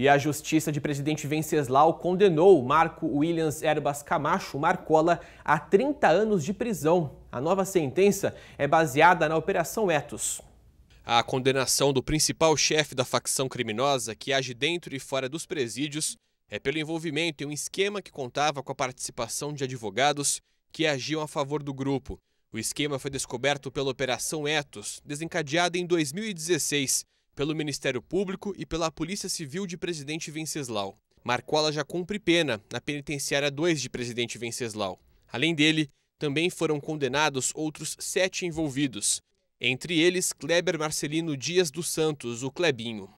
E a Justiça de Presidente Venceslau condenou Marco Williams Erbas Camacho, Marcola, a 30 anos de prisão. A nova sentença é baseada na Operação Etos. A condenação do principal chefe da facção criminosa que age dentro e fora dos presídios é pelo envolvimento em um esquema que contava com a participação de advogados que agiam a favor do grupo. O esquema foi descoberto pela Operação Etos, desencadeada em 2016, pelo Ministério Público e pela Polícia Civil de Presidente Venceslau. Marcola já cumpre pena na penitenciária 2 de Presidente Venceslau. Além dele, também foram condenados outros sete envolvidos, entre eles Kleber Marcelino Dias dos Santos, o Clebinho.